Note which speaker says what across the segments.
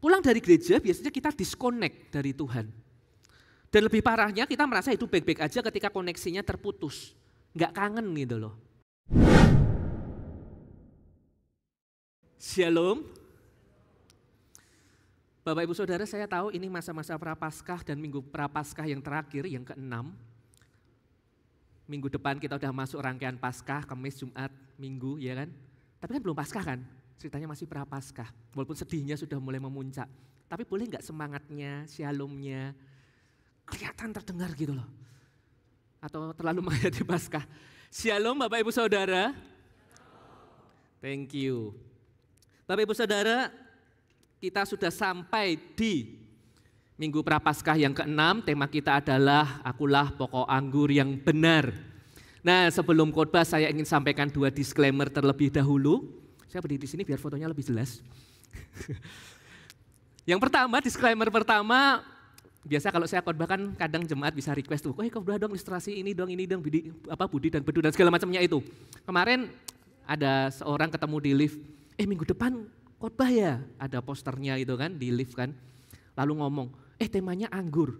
Speaker 1: Pulang dari gereja biasanya kita disconnect dari Tuhan. Dan lebih parahnya kita merasa itu baik-baik aja ketika koneksinya terputus. Nggak kangen gitu loh. Shalom. Bapak Ibu Saudara saya tahu ini masa-masa prapaskah dan minggu prapaskah yang terakhir, yang keenam. Minggu depan kita udah masuk rangkaian paskah, kemis, Jumat, minggu ya kan. Tapi kan belum paskah kan, ceritanya masih prapaskah, walaupun sedihnya sudah mulai memuncak. Tapi boleh nggak semangatnya, shalomnya, kelihatan terdengar gitu loh. Atau terlalu menghayati Paskah. Shalom Bapak Ibu Saudara. Thank you. Bapak Ibu Saudara, kita sudah sampai di Minggu Prapaskah yang keenam, tema kita adalah Akulah Pokok Anggur yang Benar. Nah sebelum khotbah saya ingin sampaikan dua disclaimer terlebih dahulu. Saya berdiri di sini biar fotonya lebih jelas. yang pertama, disclaimer pertama, biasa kalau saya khotbah kan kadang jemaat bisa request tuh, "Wah, eh, kau dong ilustrasi ini dong, ini dong, budi, apa budi dan bedu dan segala macamnya itu." Kemarin ada seorang ketemu di lift, "Eh, minggu depan khotbah ya?" Ada posternya itu kan di lift kan. Lalu ngomong, "Eh, temanya anggur.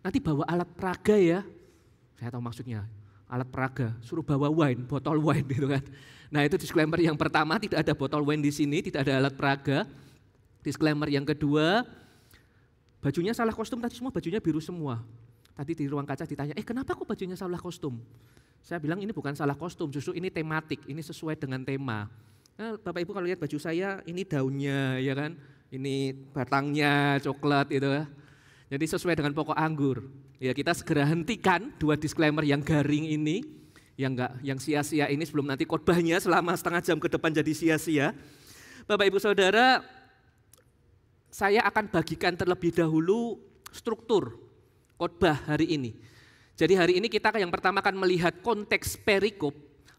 Speaker 1: Nanti bawa alat peraga ya." Saya tahu maksudnya, alat peraga, suruh bawa wine, botol wine gitu kan. Nah itu disclaimer yang pertama, tidak ada botol wine di sini, tidak ada alat peraga. Disclaimer yang kedua, bajunya salah kostum tadi semua bajunya biru semua. Tadi di ruang kaca ditanya, eh kenapa kok bajunya salah kostum? Saya bilang ini bukan salah kostum, justru ini tematik, ini sesuai dengan tema. Nah, Bapak Ibu kalau lihat baju saya, ini daunnya ya kan, ini batangnya coklat itu ya. Jadi sesuai dengan pokok anggur. Ya kita segera hentikan dua disclaimer yang garing ini yang enggak yang sia-sia ini sebelum nanti khotbahnya selama setengah jam ke depan jadi sia-sia. Bapak Ibu Saudara, saya akan bagikan terlebih dahulu struktur khotbah hari ini. Jadi hari ini kita yang pertama akan melihat konteks perikop,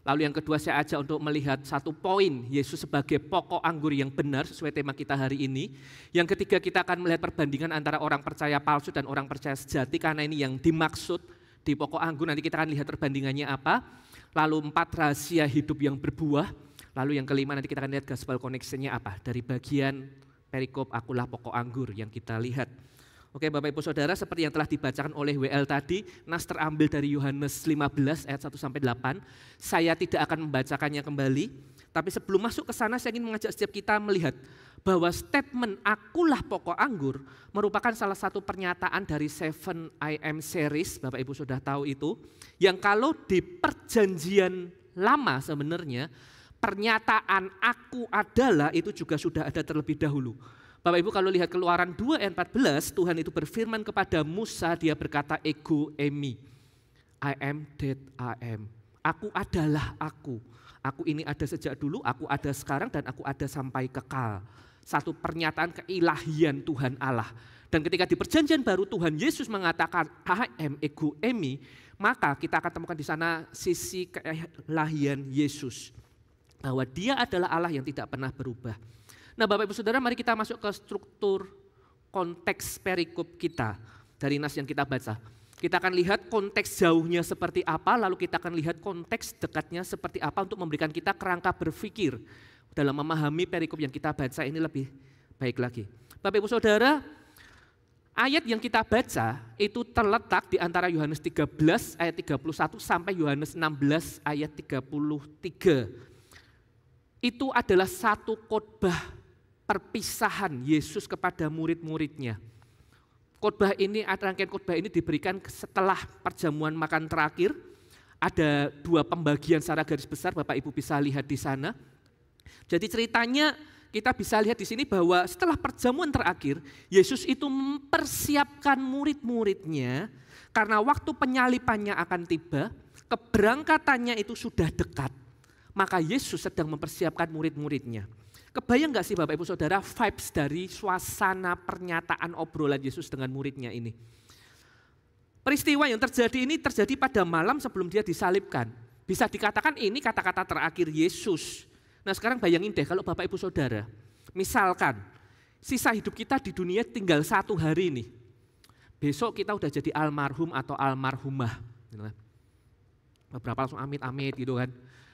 Speaker 1: lalu yang kedua saya ajak untuk melihat satu poin Yesus sebagai pokok anggur yang benar sesuai tema kita hari ini. Yang ketiga kita akan melihat perbandingan antara orang percaya palsu dan orang percaya sejati karena ini yang dimaksud di pokok anggur. Nanti kita akan lihat perbandingannya apa. Lalu empat rahasia hidup yang berbuah. Lalu yang kelima nanti kita akan lihat gospel connection-nya apa. Dari bagian perikop akulah pokok anggur yang kita lihat. Oke Bapak Ibu Saudara seperti yang telah dibacakan oleh WL tadi, Nas terambil dari Yohanes 15 ayat 1 sampai 8. Saya tidak akan membacakannya kembali, tapi sebelum masuk ke sana saya ingin mengajak setiap kita melihat bahwa statement akulah pokok anggur merupakan salah satu pernyataan dari Seven I Am series, Bapak Ibu sudah tahu itu, yang kalau di perjanjian lama sebenarnya pernyataan aku adalah itu juga sudah ada terlebih dahulu Bapak Ibu kalau lihat keluaran 2 ayat 14, Tuhan itu berfirman kepada Musa, dia berkata ego emi. I am dead I am. Aku adalah aku. Aku ini ada sejak dulu, aku ada sekarang, dan aku ada sampai kekal. Satu pernyataan keilahian Tuhan Allah. Dan ketika di perjanjian baru Tuhan Yesus mengatakan I am ego emi, maka kita akan temukan di sana sisi keilahian Yesus. Bahwa dia adalah Allah yang tidak pernah berubah. Nah Bapak Ibu Saudara mari kita masuk ke struktur konteks perikop kita dari nas yang kita baca. Kita akan lihat konteks jauhnya seperti apa, lalu kita akan lihat konteks dekatnya seperti apa untuk memberikan kita kerangka berpikir dalam memahami perikop yang kita baca ini lebih baik lagi. Bapak Ibu Saudara, ayat yang kita baca itu terletak di antara Yohanes 13 ayat 31 sampai Yohanes 16 ayat 33. Itu adalah satu khotbah perpisahan Yesus kepada murid-muridnya. Khotbah ini, rangkaian khotbah ini diberikan setelah perjamuan makan terakhir. Ada dua pembagian secara garis besar, Bapak Ibu bisa lihat di sana. Jadi ceritanya kita bisa lihat di sini bahwa setelah perjamuan terakhir, Yesus itu mempersiapkan murid-muridnya karena waktu penyalipannya akan tiba, keberangkatannya itu sudah dekat. Maka Yesus sedang mempersiapkan murid-muridnya. Kebayang nggak sih Bapak Ibu Saudara vibes dari suasana pernyataan obrolan Yesus dengan muridnya ini? Peristiwa yang terjadi ini terjadi pada malam sebelum dia disalibkan. Bisa dikatakan ini kata-kata terakhir Yesus. Nah sekarang bayangin deh kalau Bapak Ibu Saudara, misalkan sisa hidup kita di dunia tinggal satu hari ini. Besok kita udah jadi almarhum atau almarhumah. Nah, Beberapa langsung amit-amit gitu kan.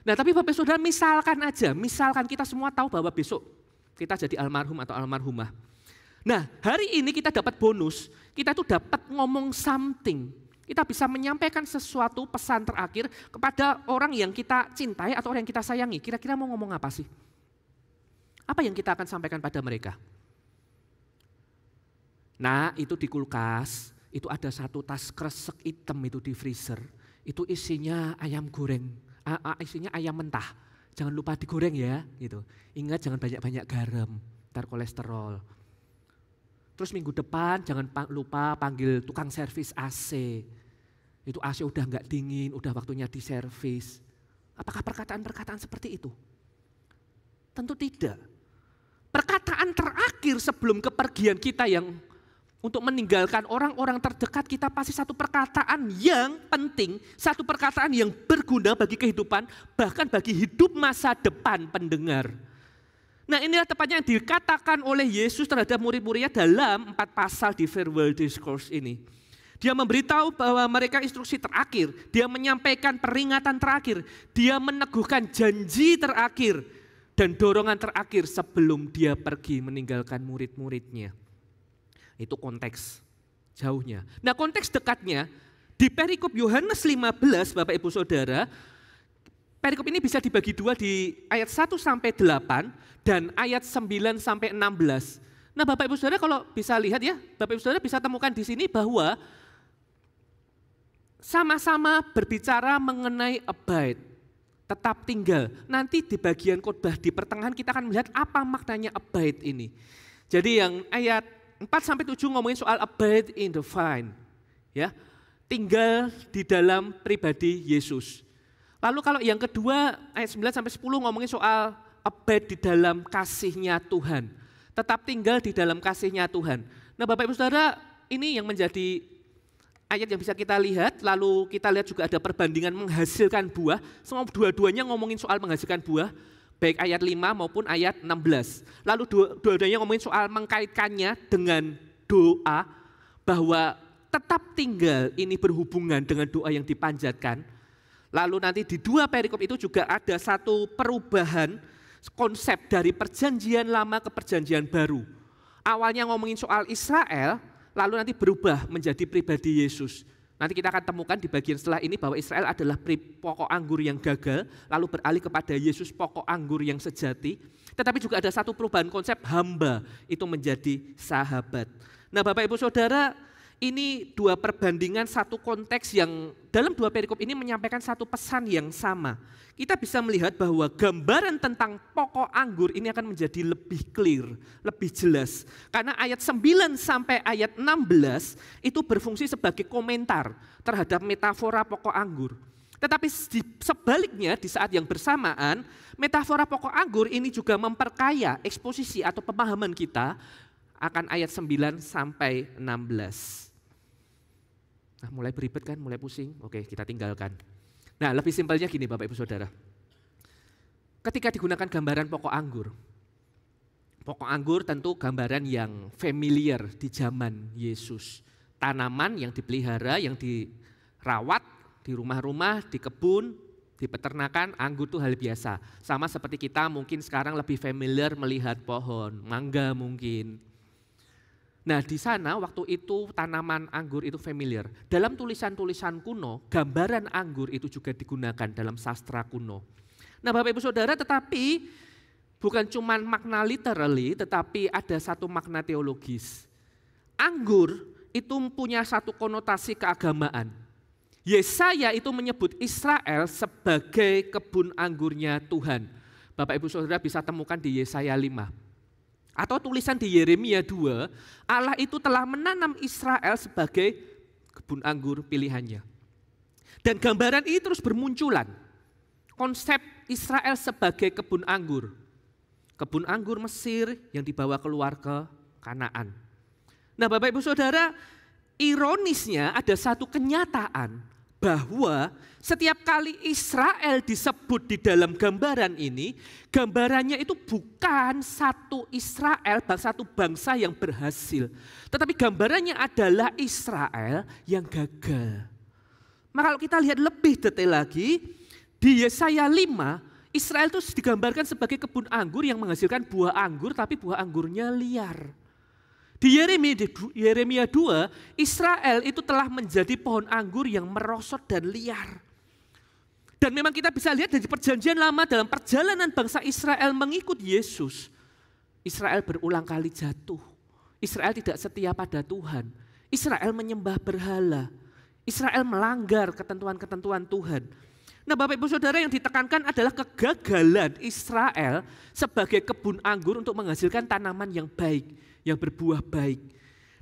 Speaker 1: Nah tapi Bapak Saudara misalkan aja, misalkan kita semua tahu bahwa besok kita jadi almarhum atau almarhumah. Nah hari ini kita dapat bonus, kita itu dapat ngomong something. Kita bisa menyampaikan sesuatu pesan terakhir kepada orang yang kita cintai atau orang yang kita sayangi. Kira-kira mau ngomong apa sih? Apa yang kita akan sampaikan pada mereka? Nah itu di kulkas, itu ada satu tas kresek hitam itu di freezer. Itu isinya ayam goreng isinya ayam mentah. Jangan lupa digoreng ya, gitu. Ingat jangan banyak-banyak garam, ntar kolesterol. Terus minggu depan jangan lupa panggil tukang servis AC. Itu AC udah nggak dingin, udah waktunya diservis. Apakah perkataan-perkataan seperti itu? Tentu tidak. Perkataan terakhir sebelum kepergian kita yang untuk meninggalkan orang-orang terdekat kita pasti satu perkataan yang penting, satu perkataan yang berguna bagi kehidupan, bahkan bagi hidup masa depan pendengar. Nah inilah tepatnya yang dikatakan oleh Yesus terhadap murid-muridnya dalam empat pasal di farewell discourse ini. Dia memberitahu bahwa mereka instruksi terakhir, dia menyampaikan peringatan terakhir, dia meneguhkan janji terakhir dan dorongan terakhir sebelum dia pergi meninggalkan murid-muridnya. Itu konteks jauhnya. Nah konteks dekatnya di perikop Yohanes 15 Bapak Ibu Saudara, perikop ini bisa dibagi dua di ayat 1 sampai 8 dan ayat 9 sampai 16. Nah Bapak Ibu Saudara kalau bisa lihat ya, Bapak Ibu Saudara bisa temukan di sini bahwa sama-sama berbicara mengenai abide, tetap tinggal. Nanti di bagian khotbah di pertengahan kita akan melihat apa maknanya abide ini. Jadi yang ayat 4 sampai 7 ngomongin soal abide in the vine. Ya. Tinggal di dalam pribadi Yesus. Lalu kalau yang kedua ayat 9 sampai 10 ngomongin soal abide di dalam kasihnya Tuhan. Tetap tinggal di dalam kasihnya Tuhan. Nah Bapak Ibu Saudara ini yang menjadi ayat yang bisa kita lihat. Lalu kita lihat juga ada perbandingan menghasilkan buah. Semua dua-duanya ngomongin soal menghasilkan buah baik ayat 5 maupun ayat 16. Lalu dua-duanya ngomongin soal mengkaitkannya dengan doa bahwa tetap tinggal ini berhubungan dengan doa yang dipanjatkan. Lalu nanti di dua perikop itu juga ada satu perubahan konsep dari perjanjian lama ke perjanjian baru. Awalnya ngomongin soal Israel, lalu nanti berubah menjadi pribadi Yesus. Nanti kita akan temukan di bagian setelah ini bahwa Israel adalah pokok anggur yang gagal, lalu beralih kepada Yesus pokok anggur yang sejati. Tetapi juga ada satu perubahan konsep hamba itu menjadi sahabat. Nah Bapak Ibu Saudara, ini dua perbandingan satu konteks yang dalam dua perikop ini menyampaikan satu pesan yang sama. Kita bisa melihat bahwa gambaran tentang pokok anggur ini akan menjadi lebih clear, lebih jelas. Karena ayat 9 sampai ayat 16 itu berfungsi sebagai komentar terhadap metafora pokok anggur. Tetapi sebaliknya di saat yang bersamaan, metafora pokok anggur ini juga memperkaya eksposisi atau pemahaman kita akan ayat 9 sampai 16. Nah, mulai beribet kan, mulai pusing. Oke, kita tinggalkan. Nah, lebih simpelnya gini Bapak Ibu Saudara. Ketika digunakan gambaran pokok anggur. Pokok anggur tentu gambaran yang familiar di zaman Yesus. Tanaman yang dipelihara, yang dirawat di rumah-rumah, di kebun, di peternakan anggur itu hal biasa. Sama seperti kita mungkin sekarang lebih familiar melihat pohon, mangga mungkin, Nah di sana waktu itu tanaman anggur itu familiar. Dalam tulisan-tulisan kuno, gambaran anggur itu juga digunakan dalam sastra kuno. Nah Bapak Ibu Saudara tetapi bukan cuma makna literally tetapi ada satu makna teologis. Anggur itu punya satu konotasi keagamaan. Yesaya itu menyebut Israel sebagai kebun anggurnya Tuhan. Bapak Ibu Saudara bisa temukan di Yesaya 5. Atau tulisan di Yeremia 2, Allah itu telah menanam Israel sebagai kebun anggur pilihannya. Dan gambaran ini terus bermunculan. Konsep Israel sebagai kebun anggur. Kebun anggur Mesir yang dibawa keluar ke Kanaan. Nah Bapak Ibu Saudara, ironisnya ada satu kenyataan bahwa setiap kali Israel disebut di dalam gambaran ini, gambarannya itu bukan satu Israel, satu bangsa yang berhasil. Tetapi gambarannya adalah Israel yang gagal. Maka kalau kita lihat lebih detail lagi, di Yesaya 5, Israel itu digambarkan sebagai kebun anggur yang menghasilkan buah anggur, tapi buah anggurnya liar. Di Yeremia, di 2, Israel itu telah menjadi pohon anggur yang merosot dan liar. Dan memang kita bisa lihat dari perjanjian lama dalam perjalanan bangsa Israel mengikut Yesus. Israel berulang kali jatuh. Israel tidak setia pada Tuhan. Israel menyembah berhala. Israel melanggar ketentuan-ketentuan Tuhan. Nah Bapak Ibu Saudara yang ditekankan adalah kegagalan Israel sebagai kebun anggur untuk menghasilkan tanaman yang baik yang berbuah baik.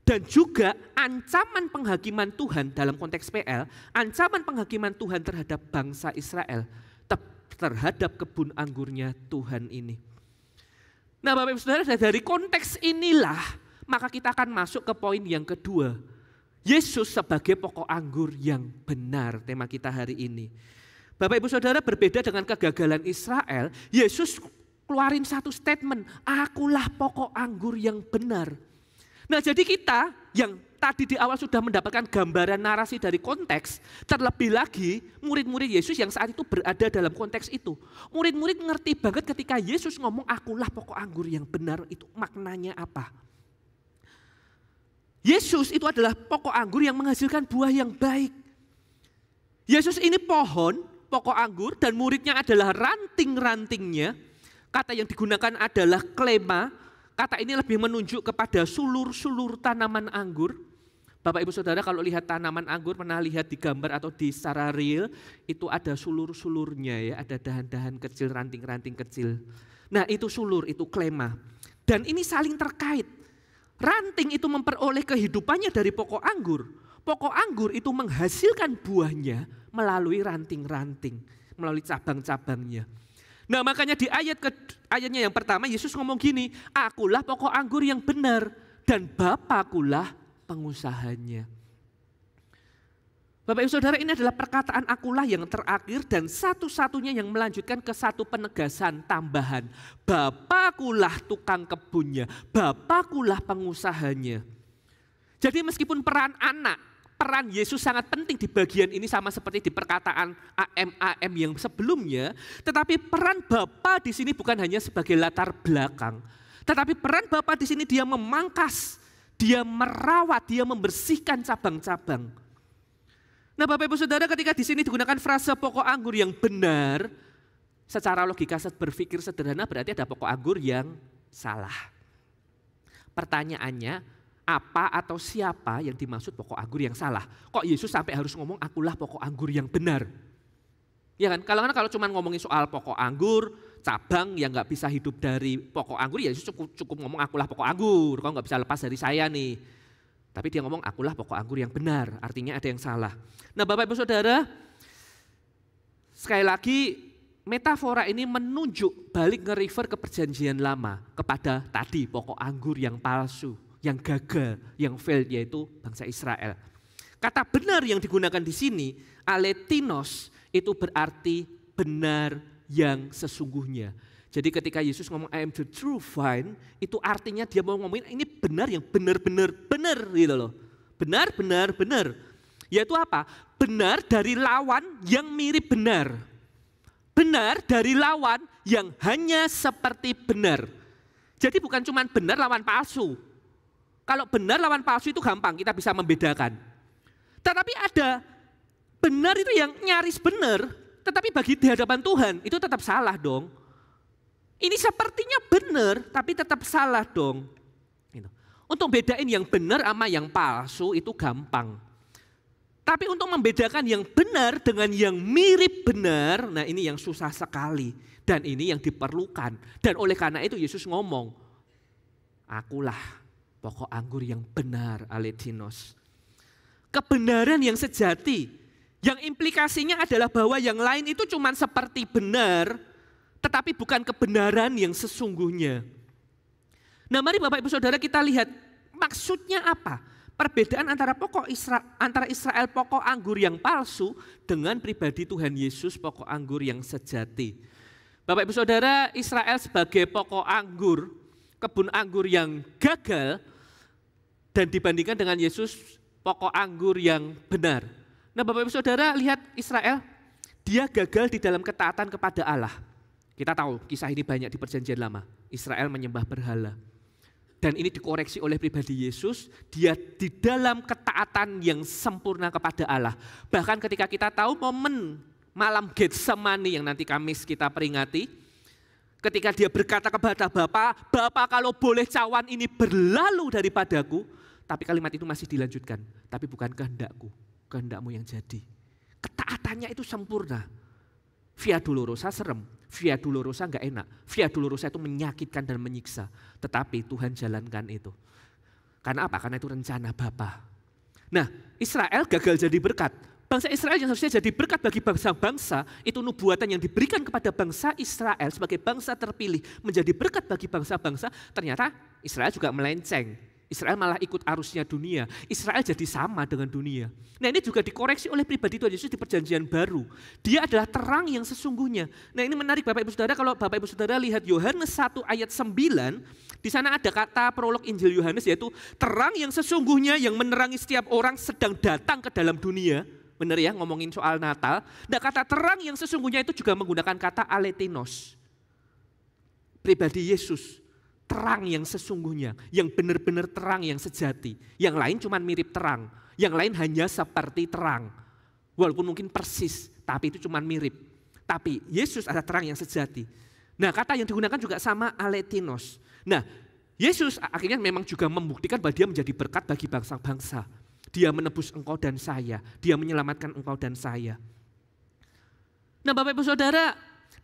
Speaker 1: Dan juga ancaman penghakiman Tuhan dalam konteks PL, ancaman penghakiman Tuhan terhadap bangsa Israel, terhadap kebun anggurnya Tuhan ini. Nah Bapak Ibu Saudara dari konteks inilah maka kita akan masuk ke poin yang kedua. Yesus sebagai pokok anggur yang benar tema kita hari ini. Bapak Ibu Saudara berbeda dengan kegagalan Israel, Yesus keluarin satu statement, akulah pokok anggur yang benar. Nah jadi kita yang tadi di awal sudah mendapatkan gambaran narasi dari konteks, terlebih lagi murid-murid Yesus yang saat itu berada dalam konteks itu. Murid-murid ngerti banget ketika Yesus ngomong akulah pokok anggur yang benar itu maknanya apa. Yesus itu adalah pokok anggur yang menghasilkan buah yang baik. Yesus ini pohon, pokok anggur dan muridnya adalah ranting-rantingnya. Kata yang digunakan adalah klema. Kata ini lebih menunjuk kepada sulur-sulur tanaman anggur. Bapak Ibu Saudara kalau lihat tanaman anggur pernah lihat di gambar atau di secara real itu ada sulur-sulurnya ya, ada dahan-dahan kecil, ranting-ranting kecil. Nah, itu sulur, itu klema. Dan ini saling terkait. Ranting itu memperoleh kehidupannya dari pokok anggur. Pokok anggur itu menghasilkan buahnya melalui ranting-ranting, melalui cabang-cabangnya. Nah makanya di ayat ke, ayatnya yang pertama Yesus ngomong gini, akulah pokok anggur yang benar dan Bapakulah pengusahanya. Bapak Ibu Saudara ini adalah perkataan akulah yang terakhir dan satu-satunya yang melanjutkan ke satu penegasan tambahan. Bapakulah tukang kebunnya, Bapakulah pengusahanya. Jadi meskipun peran anak peran Yesus sangat penting di bagian ini sama seperti di perkataan AM AM yang sebelumnya, tetapi peran Bapa di sini bukan hanya sebagai latar belakang, tetapi peran Bapa di sini dia memangkas, dia merawat, dia membersihkan cabang-cabang. Nah, Bapak Ibu Saudara ketika di sini digunakan frase pokok anggur yang benar, secara logika berpikir sederhana berarti ada pokok anggur yang salah. Pertanyaannya, apa atau siapa yang dimaksud pokok anggur yang salah. Kok Yesus sampai harus ngomong akulah pokok anggur yang benar. Ya kan? Kalau kalau cuma ngomongin soal pokok anggur, cabang yang nggak bisa hidup dari pokok anggur, ya Yesus cukup cukup ngomong akulah pokok anggur. Kau nggak bisa lepas dari saya nih. Tapi dia ngomong akulah pokok anggur yang benar. Artinya ada yang salah. Nah Bapak Ibu Saudara, sekali lagi metafora ini menunjuk balik nge-refer ke perjanjian lama kepada tadi pokok anggur yang palsu yang gagal, yang fail yaitu bangsa Israel. Kata benar yang digunakan di sini, aletinos itu berarti benar yang sesungguhnya. Jadi ketika Yesus ngomong I am the true vine, itu artinya dia mau ngomongin ini benar yang benar-benar benar gitu loh. Benar, benar, benar. Yaitu apa? Benar dari lawan yang mirip benar. Benar dari lawan yang hanya seperti benar. Jadi bukan cuma benar lawan palsu, kalau benar lawan palsu itu gampang, kita bisa membedakan. Tetapi ada benar itu yang nyaris benar, tetapi bagi di hadapan Tuhan itu tetap salah dong. Ini sepertinya benar, tapi tetap salah dong. Gitu. Untuk bedain yang benar sama yang palsu itu gampang. Tapi untuk membedakan yang benar dengan yang mirip benar, nah ini yang susah sekali. Dan ini yang diperlukan. Dan oleh karena itu Yesus ngomong, akulah pokok anggur yang benar aletinos. Kebenaran yang sejati, yang implikasinya adalah bahwa yang lain itu cuma seperti benar, tetapi bukan kebenaran yang sesungguhnya. Nah mari Bapak Ibu Saudara kita lihat maksudnya apa? Perbedaan antara pokok Isra, antara Israel pokok anggur yang palsu dengan pribadi Tuhan Yesus pokok anggur yang sejati. Bapak Ibu Saudara, Israel sebagai pokok anggur, kebun anggur yang gagal dan dibandingkan dengan Yesus pokok anggur yang benar. Nah Bapak Ibu Saudara lihat Israel, dia gagal di dalam ketaatan kepada Allah. Kita tahu kisah ini banyak di perjanjian lama. Israel menyembah berhala. Dan ini dikoreksi oleh pribadi Yesus, dia di dalam ketaatan yang sempurna kepada Allah. Bahkan ketika kita tahu momen malam Getsemani yang nanti Kamis kita peringati, ketika dia berkata kepada Bapak, Bapak kalau boleh cawan ini berlalu daripadaku, tapi kalimat itu masih dilanjutkan. Tapi bukan kehendakku, kehendakmu yang jadi. Ketaatannya itu sempurna. Via dolorosa serem, via dolorosa nggak enak, via dolorosa itu menyakitkan dan menyiksa. Tetapi Tuhan jalankan itu. Karena apa? Karena itu rencana Bapa. Nah, Israel gagal jadi berkat. Bangsa Israel yang seharusnya jadi berkat bagi bangsa-bangsa, itu nubuatan yang diberikan kepada bangsa Israel sebagai bangsa terpilih menjadi berkat bagi bangsa-bangsa, ternyata Israel juga melenceng Israel malah ikut arusnya dunia. Israel jadi sama dengan dunia. Nah ini juga dikoreksi oleh pribadi Tuhan Yesus di perjanjian baru. Dia adalah terang yang sesungguhnya. Nah ini menarik Bapak Ibu Saudara kalau Bapak Ibu Saudara lihat Yohanes 1 ayat 9. Di sana ada kata prolog Injil Yohanes yaitu terang yang sesungguhnya yang menerangi setiap orang sedang datang ke dalam dunia. Benar ya ngomongin soal Natal. Nah kata terang yang sesungguhnya itu juga menggunakan kata aletinos. Pribadi Yesus terang yang sesungguhnya, yang benar-benar terang yang sejati. Yang lain cuma mirip terang, yang lain hanya seperti terang. Walaupun mungkin persis, tapi itu cuma mirip. Tapi Yesus adalah terang yang sejati. Nah kata yang digunakan juga sama aletinos. Nah Yesus akhirnya memang juga membuktikan bahwa dia menjadi berkat bagi bangsa-bangsa. Dia menebus engkau dan saya. Dia menyelamatkan engkau dan saya. Nah Bapak Ibu Saudara,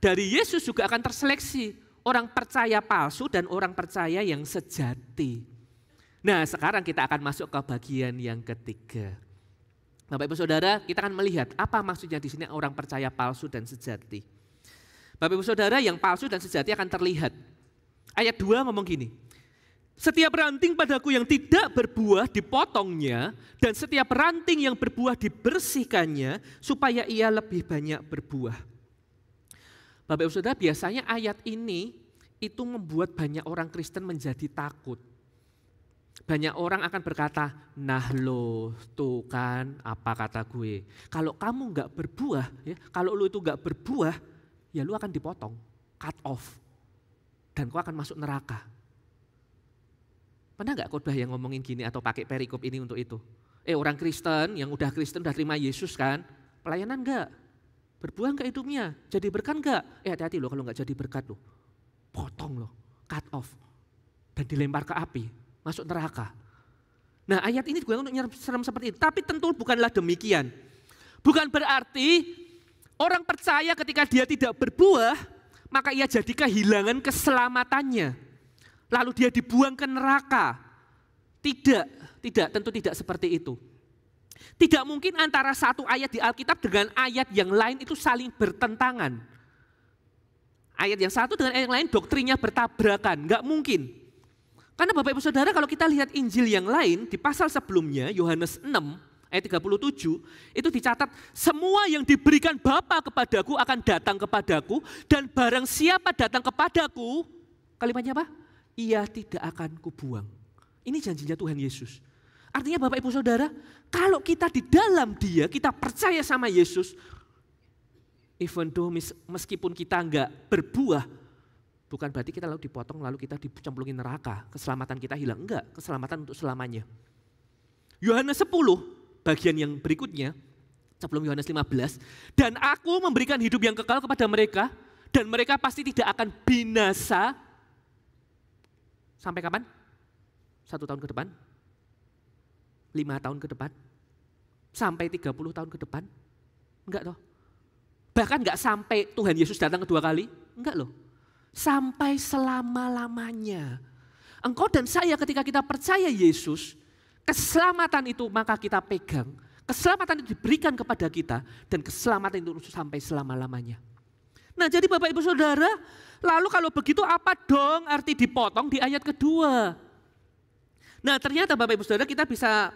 Speaker 1: dari Yesus juga akan terseleksi orang percaya palsu dan orang percaya yang sejati. Nah sekarang kita akan masuk ke bagian yang ketiga. Bapak ibu saudara kita akan melihat apa maksudnya di sini orang percaya palsu dan sejati. Bapak ibu saudara yang palsu dan sejati akan terlihat. Ayat 2 ngomong gini, setiap ranting padaku yang tidak berbuah dipotongnya, dan setiap ranting yang berbuah dibersihkannya, supaya ia lebih banyak berbuah. Bapak Ibu Saudara, biasanya ayat ini itu membuat banyak orang Kristen menjadi takut. Banyak orang akan berkata, nah lo tuh kan apa kata gue. Kalau kamu nggak berbuah, ya, kalau lo itu nggak berbuah, ya lo akan dipotong, cut off. Dan kau akan masuk neraka. Pernah nggak khotbah yang ngomongin gini atau pakai perikop ini untuk itu? Eh orang Kristen yang udah Kristen udah terima Yesus kan, pelayanan nggak? Berbuah nggak hidupnya? Jadi berkat nggak? Eh hati-hati loh kalau nggak jadi berkat loh. Potong loh, cut off. Dan dilempar ke api, masuk neraka. Nah ayat ini juga untuk serem seperti itu. Tapi tentu bukanlah demikian. Bukan berarti orang percaya ketika dia tidak berbuah, maka ia jadi kehilangan keselamatannya. Lalu dia dibuang ke neraka. Tidak, tidak, tentu tidak seperti itu. Tidak mungkin antara satu ayat di Alkitab dengan ayat yang lain itu saling bertentangan. Ayat yang satu dengan ayat yang lain doktrinnya bertabrakan, nggak mungkin. Karena Bapak Ibu Saudara kalau kita lihat Injil yang lain di pasal sebelumnya Yohanes 6 ayat 37 itu dicatat semua yang diberikan Bapa kepadaku akan datang kepadaku dan barang siapa datang kepadaku kalimatnya apa? Ia tidak akan kubuang. Ini janjinya Tuhan Yesus. Artinya Bapak Ibu Saudara, kalau kita di dalam dia, kita percaya sama Yesus, even though meskipun kita enggak berbuah, bukan berarti kita lalu dipotong lalu kita dicemplungin neraka, keselamatan kita hilang. Enggak, keselamatan untuk selamanya. Yohanes 10, bagian yang berikutnya, sebelum Yohanes 15, dan aku memberikan hidup yang kekal kepada mereka, dan mereka pasti tidak akan binasa, sampai kapan? Satu tahun ke depan, lima tahun ke depan? Sampai 30 tahun ke depan? Enggak toh. Bahkan enggak sampai Tuhan Yesus datang kedua kali? Enggak loh. Sampai selama-lamanya. Engkau dan saya ketika kita percaya Yesus, keselamatan itu maka kita pegang. Keselamatan itu diberikan kepada kita dan keselamatan itu sampai selama-lamanya. Nah jadi Bapak Ibu Saudara, lalu kalau begitu apa dong arti dipotong di ayat kedua? Nah ternyata Bapak Ibu Saudara kita bisa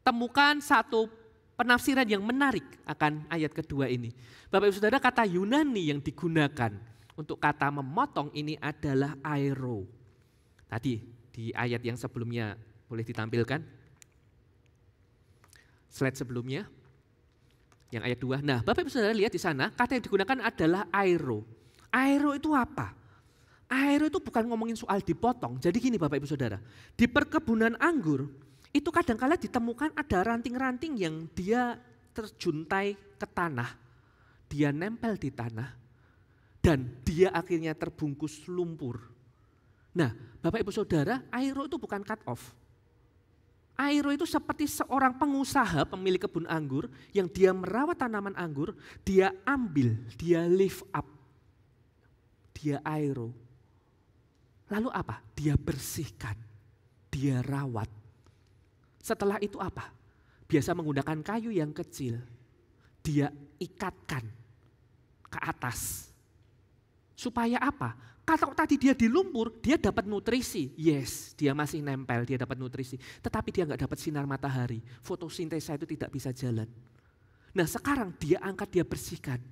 Speaker 1: temukan satu penafsiran yang menarik akan ayat kedua ini. Bapak Ibu Saudara kata Yunani yang digunakan untuk kata memotong ini adalah aero. Tadi di ayat yang sebelumnya boleh ditampilkan. Slide sebelumnya yang ayat 2. Nah, Bapak Ibu Saudara lihat di sana kata yang digunakan adalah aero. Aero itu apa? Aero itu bukan ngomongin soal dipotong. Jadi gini Bapak Ibu Saudara, di perkebunan anggur itu kadangkala ditemukan ada ranting-ranting yang dia terjuntai ke tanah. Dia nempel di tanah dan dia akhirnya terbungkus lumpur. Nah, Bapak Ibu Saudara, aero itu bukan cut off. Airo itu seperti seorang pengusaha pemilik kebun anggur yang dia merawat tanaman anggur, dia ambil, dia lift up. Dia airo. Lalu apa? Dia bersihkan, dia rawat. Setelah itu apa? Biasa menggunakan kayu yang kecil. Dia ikatkan ke atas. Supaya apa? Kalau tadi dia di lumpur, dia dapat nutrisi. Yes, dia masih nempel, dia dapat nutrisi. Tetapi dia nggak dapat sinar matahari. Fotosintesa itu tidak bisa jalan. Nah sekarang dia angkat, dia bersihkan.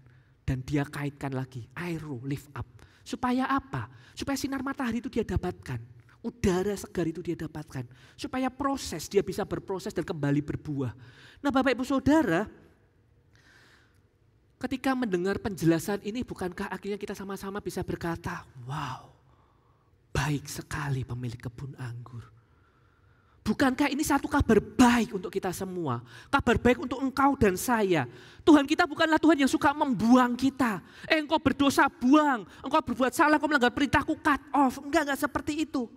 Speaker 1: Dan dia kaitkan lagi, aero, lift up Supaya apa? Supaya sinar matahari itu dia dapatkan. Udara segar itu dia dapatkan. Supaya proses, dia bisa berproses dan kembali berbuah. Nah Bapak Ibu Saudara, ketika mendengar penjelasan ini bukankah akhirnya kita sama-sama bisa berkata, wow baik sekali pemilik kebun anggur. Bukankah ini satu kabar baik untuk kita semua? Kabar baik untuk engkau dan saya. Tuhan kita bukanlah Tuhan yang suka membuang kita. Eh engkau berdosa buang, engkau berbuat salah, engkau melanggar perintahku cut off. Enggak, enggak seperti itu.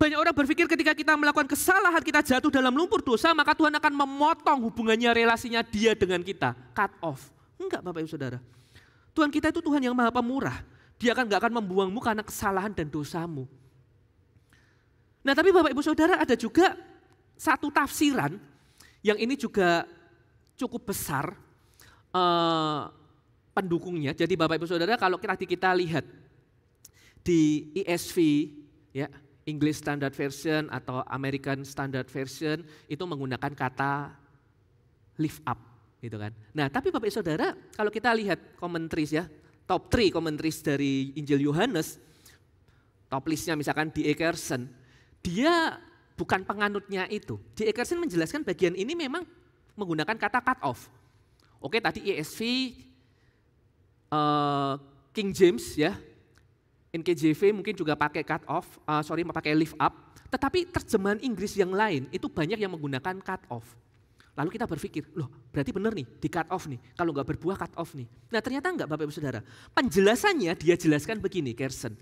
Speaker 1: Banyak orang berpikir ketika kita melakukan kesalahan, kita jatuh dalam lumpur dosa, maka Tuhan akan memotong hubungannya, relasinya dia dengan kita. Cut off. Enggak Bapak Ibu Saudara. Tuhan kita itu Tuhan yang maha pemurah. Dia kan enggak akan membuangmu karena kesalahan dan dosamu. Nah tapi Bapak Ibu Saudara ada juga satu tafsiran yang ini juga cukup besar eh, pendukungnya. Jadi Bapak Ibu Saudara kalau kita, kita lihat di ESV ya English Standard Version atau American Standard Version itu menggunakan kata lift up gitu kan. Nah, tapi Bapak ibu Saudara, kalau kita lihat komentaris ya, top 3 komentaris dari Injil Yohanes, top listnya misalkan di Ekerson dia bukan penganutnya itu. Di Eckerson menjelaskan bagian ini memang menggunakan kata cut off. Oke tadi ESV, uh, eh, King James ya, NKJV mungkin juga pakai cut off, uh, sorry pakai lift up. Tetapi terjemahan Inggris yang lain itu banyak yang menggunakan cut off. Lalu kita berpikir, loh berarti benar nih di cut off nih, kalau nggak berbuah cut off nih. Nah ternyata nggak Bapak Ibu Saudara. Penjelasannya dia jelaskan begini Kersen.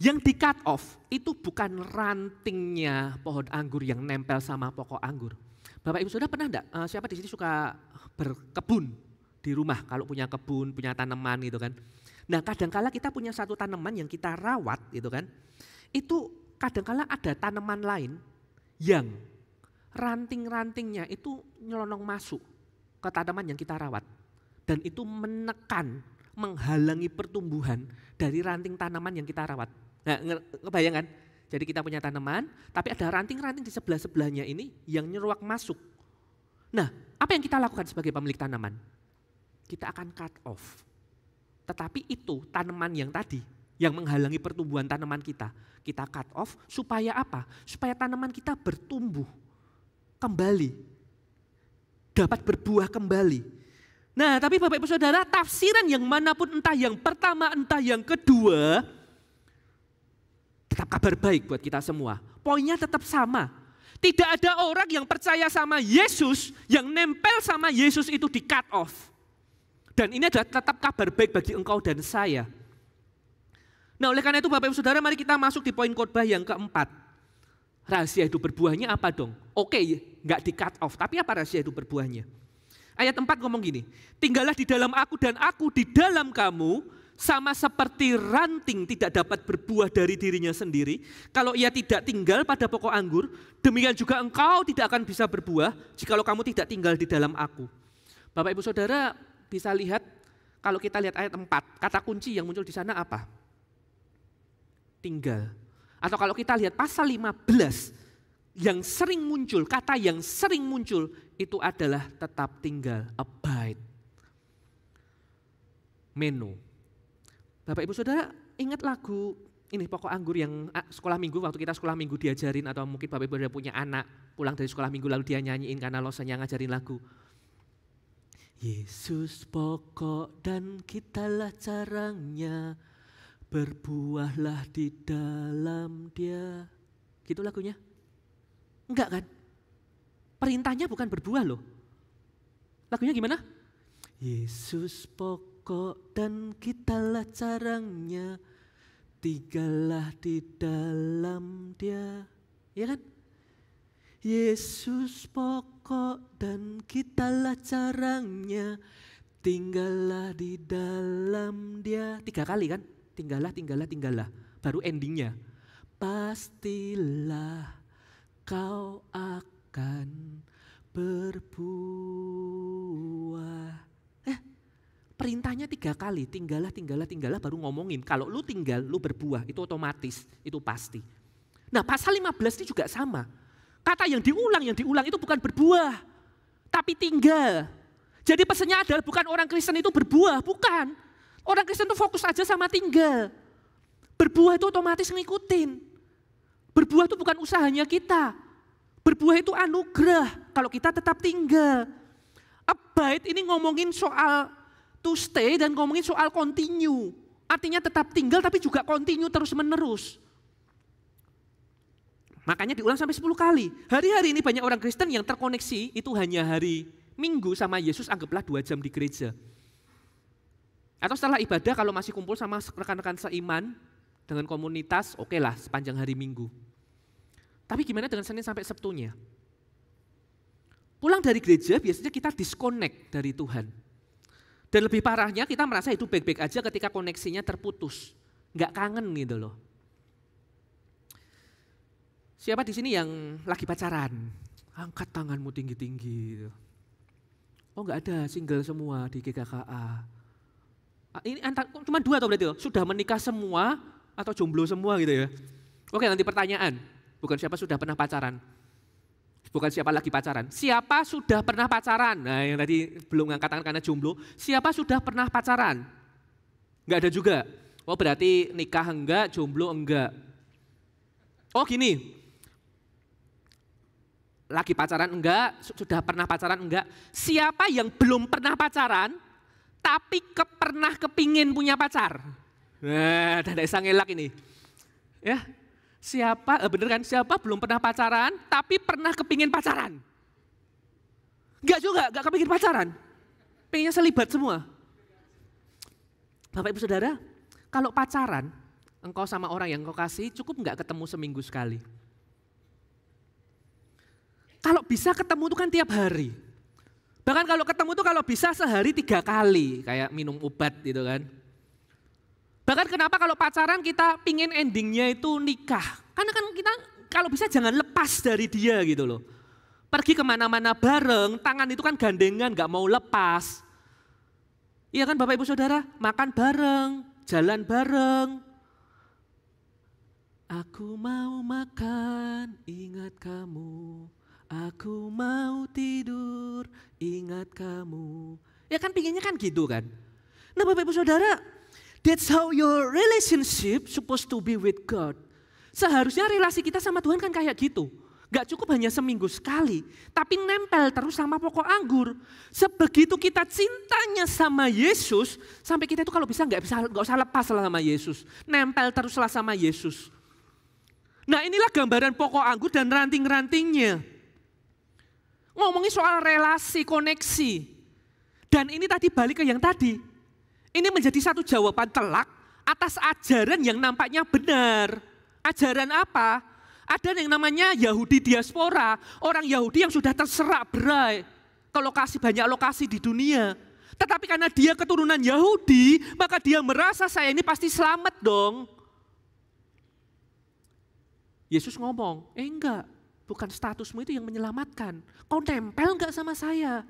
Speaker 1: Yang di cut off itu bukan rantingnya pohon anggur yang nempel sama pokok anggur. Bapak Ibu sudah pernah enggak uh, eh, siapa di sini suka berkebun di rumah kalau punya kebun, punya tanaman gitu kan. Nah, kadangkala kita punya satu tanaman yang kita rawat gitu kan. Itu kadangkala ada tanaman lain yang ranting-rantingnya itu nyelonong masuk ke tanaman yang kita rawat dan itu menekan, menghalangi pertumbuhan dari ranting tanaman yang kita rawat. Nah, kebayang kan? Jadi kita punya tanaman, tapi ada ranting-ranting di sebelah-sebelahnya ini yang nyeruak masuk. Nah, apa yang kita lakukan sebagai pemilik tanaman? Kita akan cut off. Tetapi itu tanaman yang tadi, yang menghalangi pertumbuhan tanaman kita. Kita cut off supaya apa? Supaya tanaman kita bertumbuh kembali. Dapat berbuah kembali. Nah tapi Bapak Ibu Saudara tafsiran yang manapun entah yang pertama entah yang kedua tetap kabar baik buat kita semua. Poinnya tetap sama. Tidak ada orang yang percaya sama Yesus, yang nempel sama Yesus itu di cut off. Dan ini adalah tetap kabar baik bagi engkau dan saya. Nah oleh karena itu Bapak Ibu Saudara mari kita masuk di poin khotbah yang keempat. Rahasia hidup berbuahnya apa dong? Oke, nggak di cut off, tapi apa rahasia hidup berbuahnya? Ayat 4 ngomong gini, tinggallah di dalam aku dan aku di dalam kamu, sama seperti ranting tidak dapat berbuah dari dirinya sendiri, kalau ia tidak tinggal pada pokok anggur, demikian juga engkau tidak akan bisa berbuah jikalau kamu tidak tinggal di dalam aku. Bapak Ibu Saudara bisa lihat kalau kita lihat ayat 4, kata kunci yang muncul di sana apa? Tinggal. Atau kalau kita lihat pasal 15 yang sering muncul, kata yang sering muncul itu adalah tetap tinggal, abide. Menu Bapak Ibu Saudara ingat lagu ini pokok anggur yang ah, sekolah minggu waktu kita sekolah minggu diajarin atau mungkin Bapak Ibu sudah punya anak pulang dari sekolah minggu lalu dia nyanyiin karena losanya ngajarin lagu. Yesus pokok dan kitalah carangnya berbuahlah di dalam dia. Gitu lagunya? Enggak kan? Perintahnya bukan berbuah loh. Lagunya gimana? Yesus pokok pokok dan kitalah carangnya tinggallah di dalam dia ya kan Yesus pokok dan kitalah carangnya tinggallah di dalam dia tiga kali kan tinggallah tinggallah tinggallah baru endingnya pastilah kau akan berbuah perintahnya tiga kali, tinggallah, tinggallah, tinggallah baru ngomongin. Kalau lu tinggal, lu berbuah, itu otomatis, itu pasti. Nah pasal 15 ini juga sama. Kata yang diulang, yang diulang itu bukan berbuah, tapi tinggal. Jadi pesannya adalah bukan orang Kristen itu berbuah, bukan. Orang Kristen itu fokus aja sama tinggal. Berbuah itu otomatis ngikutin. Berbuah itu bukan usahanya kita. Berbuah itu anugerah kalau kita tetap tinggal. Abide ini ngomongin soal to stay dan ngomongin soal continue. Artinya tetap tinggal tapi juga continue terus menerus. Makanya diulang sampai 10 kali. Hari-hari ini banyak orang Kristen yang terkoneksi itu hanya hari Minggu sama Yesus anggaplah dua jam di gereja. Atau setelah ibadah kalau masih kumpul sama rekan-rekan seiman dengan komunitas, oke okay lah sepanjang hari Minggu. Tapi gimana dengan Senin sampai Sabtunya? Pulang dari gereja biasanya kita disconnect dari Tuhan. Dan lebih parahnya kita merasa itu baik-baik aja ketika koneksinya terputus. Nggak kangen gitu loh. Siapa di sini yang lagi pacaran? Angkat tanganmu tinggi-tinggi. Gitu. Oh nggak ada, single semua di GKKA. Ah, ini antar, oh, cuma dua atau berarti loh, sudah menikah semua atau jomblo semua gitu ya. Oke nanti pertanyaan, bukan siapa sudah pernah pacaran. Bukan siapa lagi pacaran. Siapa sudah pernah pacaran? Nah yang tadi belum ngangkat tangan karena jomblo. Siapa sudah pernah pacaran? Enggak ada juga. Oh berarti nikah enggak, jomblo enggak. Oh gini, lagi pacaran enggak, sudah pernah pacaran enggak. Siapa yang belum pernah pacaran, tapi ke, pernah kepingin punya pacar? Nah, ada sang elak ini. Ya, Siapa, eh, bener kan, siapa belum pernah pacaran tapi pernah kepingin pacaran? Enggak juga, enggak kepingin pacaran. Pengennya selibat semua. Bapak ibu saudara, kalau pacaran, engkau sama orang yang engkau kasih cukup enggak ketemu seminggu sekali. Kalau bisa ketemu itu kan tiap hari. Bahkan kalau ketemu itu kalau bisa sehari tiga kali, kayak minum obat gitu kan. Bahkan kenapa kalau pacaran kita pingin endingnya itu nikah. Karena kan kita kalau bisa jangan lepas dari dia gitu loh. Pergi kemana-mana bareng, tangan itu kan gandengan, gak mau lepas. Iya kan Bapak Ibu Saudara, makan bareng, jalan bareng. Aku mau makan, ingat kamu. Aku mau tidur, ingat kamu. Ya kan pinginnya kan gitu kan. Nah Bapak Ibu Saudara, That's how your relationship supposed to be with God. Seharusnya relasi kita sama Tuhan kan kayak gitu. Gak cukup hanya seminggu sekali, tapi nempel terus sama pokok anggur. Sebegitu kita cintanya sama Yesus, sampai kita itu kalau bisa nggak bisa nggak usah lepas lah sama Yesus, nempel teruslah sama Yesus. Nah inilah gambaran pokok anggur dan ranting-rantingnya. Ngomongin soal relasi, koneksi. Dan ini tadi balik ke yang tadi. Ini menjadi satu jawaban telak atas ajaran yang nampaknya benar. Ajaran apa? Ada yang namanya Yahudi diaspora, orang Yahudi yang sudah terserak berai ke lokasi banyak lokasi di dunia. Tetapi karena dia keturunan Yahudi, maka dia merasa saya ini pasti selamat dong. Yesus ngomong, eh enggak, bukan statusmu itu yang menyelamatkan. Kau nempel enggak sama saya?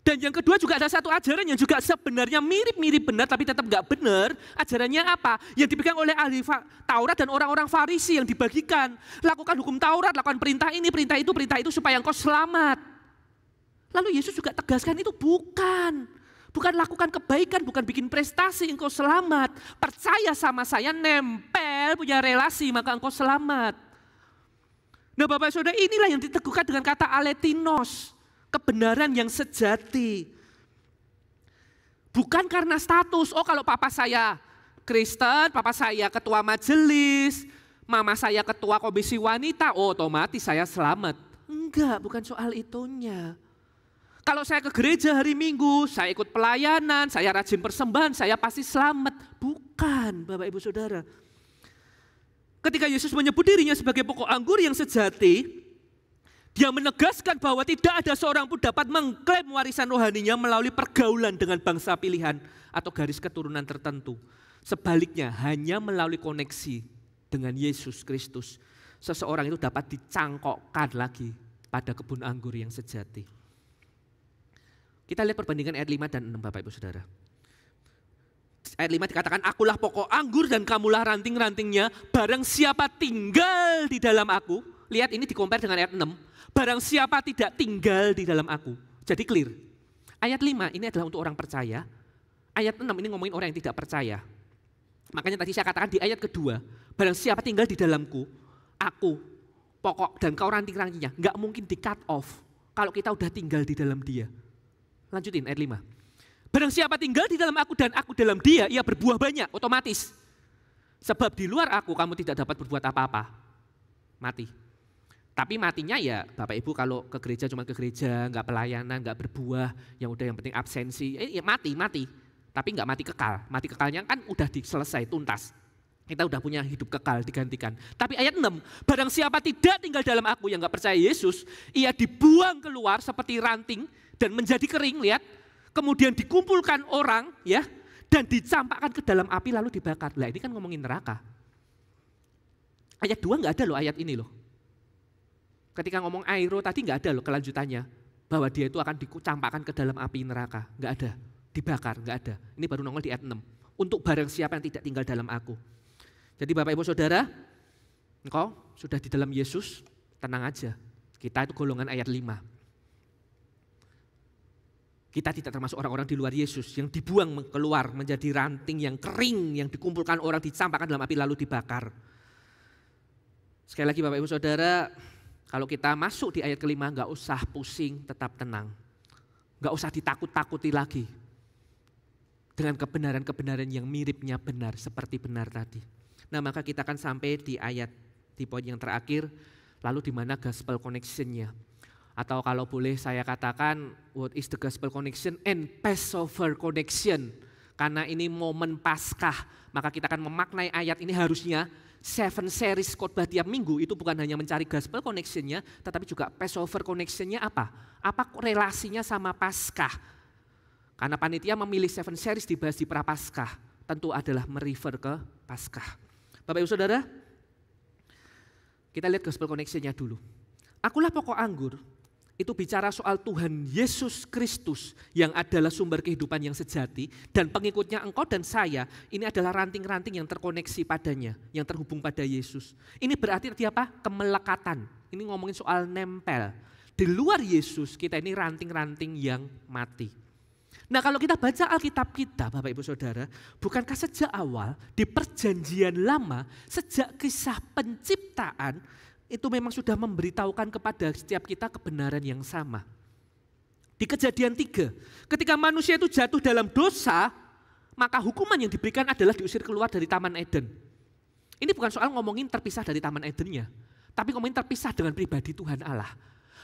Speaker 1: Dan yang kedua juga ada satu ajaran yang juga sebenarnya mirip-mirip benar tapi tetap nggak benar. Ajarannya apa? Yang dipegang oleh ahli Taurat dan orang-orang Farisi yang dibagikan. Lakukan hukum Taurat, lakukan perintah ini, perintah itu, perintah itu supaya engkau selamat. Lalu Yesus juga tegaskan itu bukan. Bukan lakukan kebaikan, bukan bikin prestasi engkau selamat. Percaya sama saya, nempel, punya relasi maka engkau selamat. Nah Bapak Saudara inilah yang diteguhkan dengan kata aletinos kebenaran yang sejati. Bukan karena status, oh kalau papa saya Kristen, papa saya ketua majelis, mama saya ketua komisi wanita, oh otomatis saya selamat. Enggak, bukan soal itunya. Kalau saya ke gereja hari Minggu, saya ikut pelayanan, saya rajin persembahan, saya pasti selamat. Bukan, Bapak Ibu Saudara. Ketika Yesus menyebut dirinya sebagai pokok anggur yang sejati, dia menegaskan bahwa tidak ada seorang pun dapat mengklaim warisan rohaninya melalui pergaulan dengan bangsa pilihan atau garis keturunan tertentu. Sebaliknya, hanya melalui koneksi dengan Yesus Kristus, seseorang itu dapat dicangkokkan lagi pada kebun anggur yang sejati. Kita lihat perbandingan ayat 5 dan 6 Bapak Ibu Saudara. Ayat 5 dikatakan, akulah pokok anggur dan kamulah ranting-rantingnya, barang siapa tinggal di dalam aku. Lihat ini dikompar dengan ayat 6. Barang siapa tidak tinggal di dalam aku. Jadi clear. Ayat 5 ini adalah untuk orang percaya. Ayat 6 ini ngomongin orang yang tidak percaya. Makanya tadi saya katakan di ayat kedua, barang siapa tinggal di dalamku, aku, pokok dan kau ranting-rantingnya, nggak mungkin di cut off kalau kita udah tinggal di dalam dia. Lanjutin ayat 5. Barang siapa tinggal di dalam aku dan aku dalam dia, ia berbuah banyak, otomatis. Sebab di luar aku kamu tidak dapat berbuat apa-apa. Mati. Tapi matinya ya Bapak Ibu kalau ke gereja cuma ke gereja, nggak pelayanan, nggak berbuah, yang udah yang penting absensi, eh, ya mati, mati. Tapi nggak mati kekal, mati kekalnya kan udah diselesai tuntas. Kita udah punya hidup kekal digantikan. Tapi ayat 6, barang siapa tidak tinggal dalam aku yang nggak percaya Yesus, ia dibuang keluar seperti ranting dan menjadi kering, lihat. Kemudian dikumpulkan orang ya dan dicampakkan ke dalam api lalu dibakar. Lah ini kan ngomongin neraka. Ayat 2 nggak ada loh ayat ini loh. Ketika ngomong airo tadi nggak ada loh kelanjutannya bahwa dia itu akan dicampakkan ke dalam api neraka, nggak ada, dibakar, nggak ada. Ini baru nongol di ayat 6. Untuk barang siapa yang tidak tinggal dalam aku. Jadi Bapak Ibu Saudara, engkau sudah di dalam Yesus, tenang aja. Kita itu golongan ayat 5. Kita tidak termasuk orang-orang di luar Yesus yang dibuang keluar menjadi ranting yang kering yang dikumpulkan orang dicampakkan dalam api lalu dibakar. Sekali lagi Bapak Ibu Saudara, kalau kita masuk di ayat kelima, nggak usah pusing, tetap tenang. Nggak usah ditakut-takuti lagi. Dengan kebenaran-kebenaran yang miripnya benar, seperti benar tadi. Nah maka kita akan sampai di ayat, di poin yang terakhir, lalu di mana gospel connection-nya. Atau kalau boleh saya katakan, what is the gospel connection and Passover connection. Karena ini momen Paskah, maka kita akan memaknai ayat ini harusnya seven series khotbah tiap minggu itu bukan hanya mencari gospel connectionnya, tetapi juga passover connectionnya apa? Apa relasinya sama Paskah? Karena panitia memilih seven series dibahas di prapaskah, tentu adalah merefer ke Paskah. Bapak Ibu Saudara, kita lihat gospel connectionnya dulu. Akulah pokok anggur, itu bicara soal Tuhan Yesus Kristus yang adalah sumber kehidupan yang sejati dan pengikutnya engkau dan saya ini adalah ranting-ranting yang terkoneksi padanya, yang terhubung pada Yesus. Ini berarti tadi apa? Kemelekatan. Ini ngomongin soal nempel. Di luar Yesus kita ini ranting-ranting yang mati. Nah kalau kita baca Alkitab kita Bapak Ibu Saudara, bukankah sejak awal di perjanjian lama, sejak kisah penciptaan, itu memang sudah memberitahukan kepada setiap kita kebenaran yang sama. Di kejadian tiga, ketika manusia itu jatuh dalam dosa, maka hukuman yang diberikan adalah diusir keluar dari Taman Eden. Ini bukan soal ngomongin terpisah dari Taman Edennya, tapi ngomongin terpisah dengan pribadi Tuhan Allah.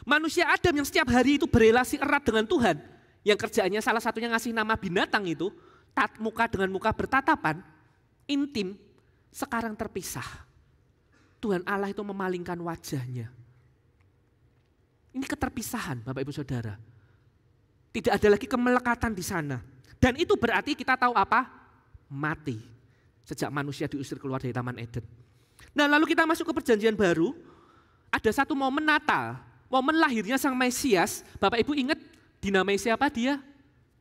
Speaker 1: Manusia Adam yang setiap hari itu berelasi erat dengan Tuhan, yang kerjaannya salah satunya ngasih nama binatang itu, tat muka dengan muka bertatapan, intim, sekarang terpisah Tuhan Allah itu memalingkan wajahnya. Ini keterpisahan Bapak Ibu Saudara. Tidak ada lagi kemelekatan di sana. Dan itu berarti kita tahu apa? Mati. Sejak manusia diusir keluar dari Taman Eden. Nah lalu kita masuk ke perjanjian baru. Ada satu momen Natal. Momen lahirnya Sang Mesias. Bapak Ibu ingat dinamai siapa dia?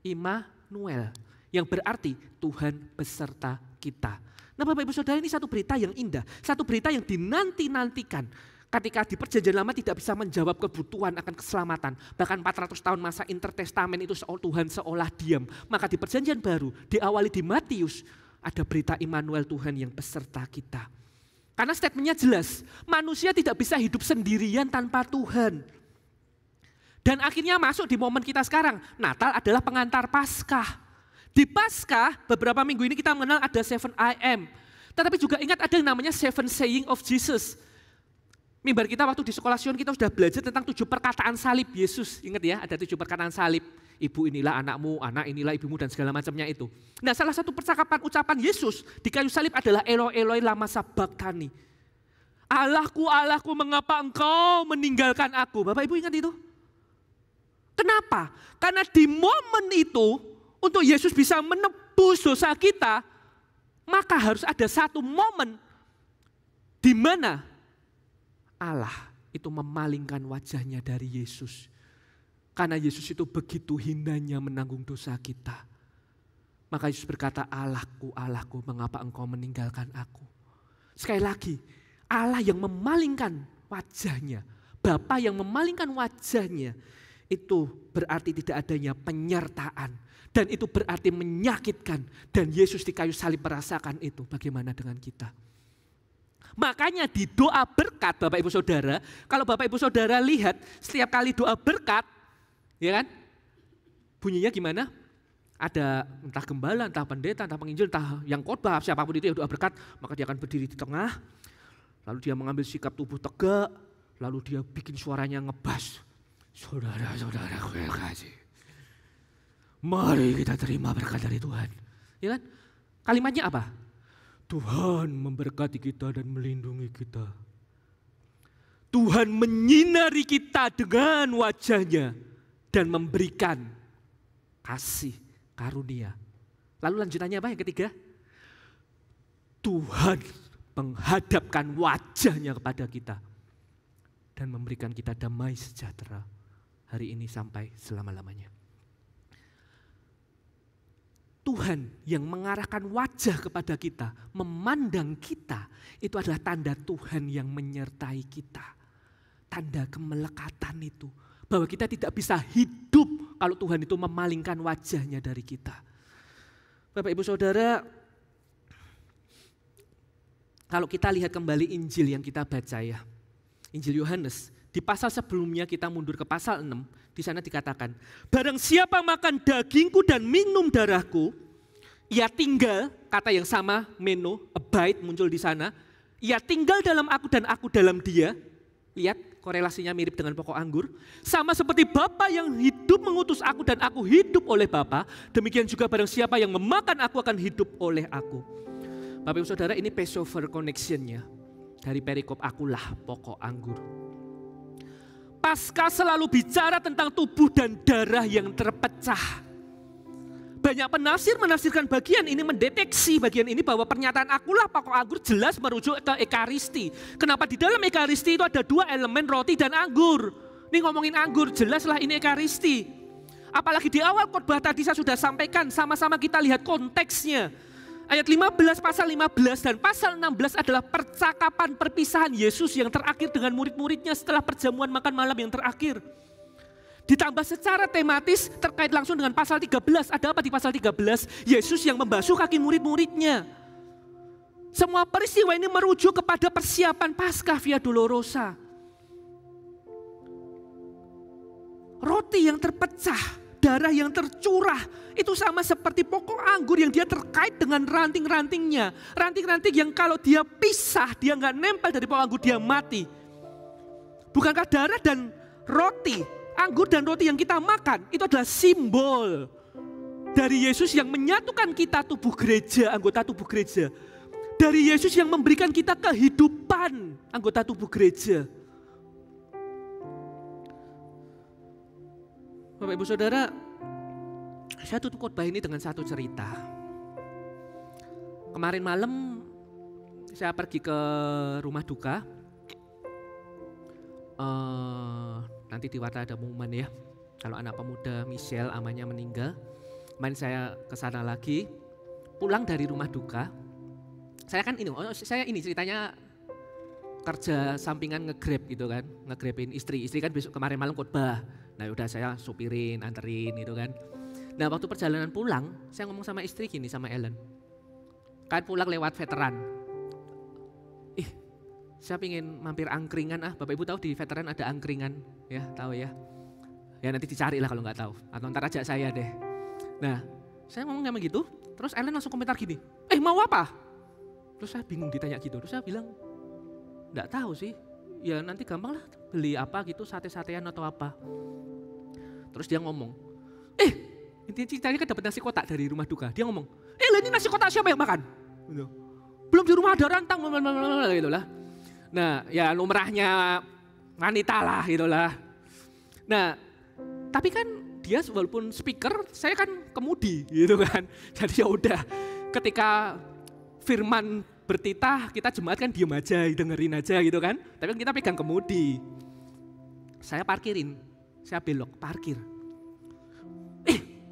Speaker 1: Immanuel. Yang berarti Tuhan beserta kita. Nah Bapak Ibu Saudara ini satu berita yang indah, satu berita yang dinanti-nantikan. Ketika di perjanjian lama tidak bisa menjawab kebutuhan akan keselamatan. Bahkan 400 tahun masa intertestamen itu seolah Tuhan seolah diam. Maka di perjanjian baru diawali di Matius ada berita Immanuel Tuhan yang beserta kita. Karena statementnya jelas, manusia tidak bisa hidup sendirian tanpa Tuhan. Dan akhirnya masuk di momen kita sekarang, Natal adalah pengantar Paskah. Di Paskah beberapa minggu ini kita mengenal ada seven I am. Tetapi juga ingat ada yang namanya seven saying of Jesus. Mimbar kita waktu di sekolah Sion kita sudah belajar tentang tujuh perkataan salib Yesus. Ingat ya ada tujuh perkataan salib. Ibu inilah anakmu, anak inilah ibumu dan segala macamnya itu. Nah salah satu percakapan ucapan Yesus di kayu salib adalah Eloi Eloi lama sabaktani. Allahku, Allahku mengapa engkau meninggalkan aku. Bapak Ibu ingat itu? Kenapa? Karena di momen itu untuk Yesus bisa menebus dosa kita, maka harus ada satu momen di mana Allah itu memalingkan wajahnya dari Yesus. Karena Yesus itu begitu hinanya menanggung dosa kita. Maka Yesus berkata, Allahku, Allahku, mengapa engkau meninggalkan aku? Sekali lagi, Allah yang memalingkan wajahnya, Bapa yang memalingkan wajahnya, itu berarti tidak adanya penyertaan dan itu berarti menyakitkan. Dan Yesus di kayu salib merasakan itu. Bagaimana dengan kita? Makanya di doa berkat Bapak Ibu Saudara, kalau Bapak Ibu Saudara lihat setiap kali doa berkat, ya kan? Bunyinya gimana? Ada entah gembala, entah pendeta, entah penginjil, entah yang khotbah, siapapun itu yang doa berkat, maka dia akan berdiri di tengah, lalu dia mengambil sikap tubuh tegak, lalu dia bikin suaranya ngebas. Saudara-saudara gue kasih. Mari kita terima berkat dari Tuhan. Ya kan? Kalimatnya apa? Tuhan memberkati kita dan melindungi kita. Tuhan menyinari kita dengan wajahnya dan memberikan kasih karunia. Lalu lanjutannya apa yang ketiga? Tuhan menghadapkan wajahnya kepada kita dan memberikan kita damai sejahtera hari ini sampai selama-lamanya. Tuhan yang mengarahkan wajah kepada kita, memandang kita, itu adalah tanda Tuhan yang menyertai kita. Tanda kemelekatan itu. Bahwa kita tidak bisa hidup kalau Tuhan itu memalingkan wajahnya dari kita. Bapak ibu saudara, kalau kita lihat kembali Injil yang kita baca ya. Injil Yohanes, di pasal sebelumnya kita mundur ke pasal 6, di sana dikatakan, barang siapa makan dagingku dan minum darahku, ia tinggal, kata yang sama, meno, abide muncul di sana, ia tinggal dalam aku dan aku dalam dia. Lihat, korelasinya mirip dengan pokok anggur. Sama seperti Bapak yang hidup mengutus aku dan aku hidup oleh Bapak, demikian juga barang siapa yang memakan aku akan hidup oleh aku. Bapak Ibu Saudara, ini Passover connection-nya dari perikop akulah pokok anggur. Pasca selalu bicara tentang tubuh dan darah yang terpecah. Banyak penafsir menafsirkan bagian ini mendeteksi bagian ini bahwa pernyataan akulah pokok anggur jelas merujuk ke ekaristi. Kenapa di dalam ekaristi itu ada dua elemen roti dan anggur. Ini ngomongin anggur, jelaslah ini ekaristi. Apalagi di awal khotbah tadi saya sudah sampaikan, sama-sama kita lihat konteksnya Ayat 15 pasal 15 dan pasal 16 adalah percakapan perpisahan Yesus yang terakhir dengan murid-muridnya setelah perjamuan makan malam yang terakhir. Ditambah secara tematis terkait langsung dengan pasal 13. Ada apa di pasal 13? Yesus yang membasuh kaki murid-muridnya. Semua peristiwa ini merujuk kepada persiapan Paskah Via Dolorosa. Roti yang terpecah, darah yang tercurah, itu sama seperti pokok anggur yang dia terkait dengan ranting-rantingnya. Ranting-ranting yang kalau dia pisah, dia nggak nempel dari pokok anggur, dia mati. Bukankah darah dan roti, anggur dan roti yang kita makan, itu adalah simbol dari Yesus yang menyatukan kita tubuh gereja, anggota tubuh gereja. Dari Yesus yang memberikan kita kehidupan, anggota tubuh gereja. Bapak Ibu Saudara, saya tutup khotbah ini dengan satu cerita. Kemarin malam saya pergi ke rumah duka. Uh, nanti di Warta ada pengumuman ya. Kalau anak pemuda Michelle amanya meninggal. Main saya ke sana lagi. Pulang dari rumah duka. Saya kan ini, oh, saya ini ceritanya kerja sampingan ngegrab gitu kan, ngegrabin istri. Istri kan besok kemarin malam khotbah. Nah udah saya supirin, anterin gitu kan. Nah waktu perjalanan pulang, saya ngomong sama istri gini sama Ellen. Kan pulang lewat veteran. Ih, saya pingin mampir angkringan ah. Bapak Ibu tahu di veteran ada angkringan ya, tahu ya. Ya nanti dicari lah kalau nggak tahu. Atau ntar ajak saya deh. Nah, saya ngomong kayak gitu, terus Ellen langsung komentar gini, eh mau apa? Terus saya bingung ditanya gitu, terus saya bilang, nggak tahu sih, ya nanti gampang lah beli apa gitu, sate-satean atau apa. Terus dia ngomong, Intinya ceritanya kan dapat nasi kotak dari rumah duka. Dia ngomong, eh ini nasi kotak siapa yang makan? Gitu. Belum di rumah ada rantang, gitu lah. Nah, ya lumrahnya wanita lah gitu lah. Nah, tapi kan dia walaupun speaker, saya kan kemudi gitu kan. Jadi ya udah, ketika firman bertitah, kita jemaat kan diem aja, dengerin aja gitu kan. Tapi kan kita pegang kemudi. Saya parkirin, saya belok, parkir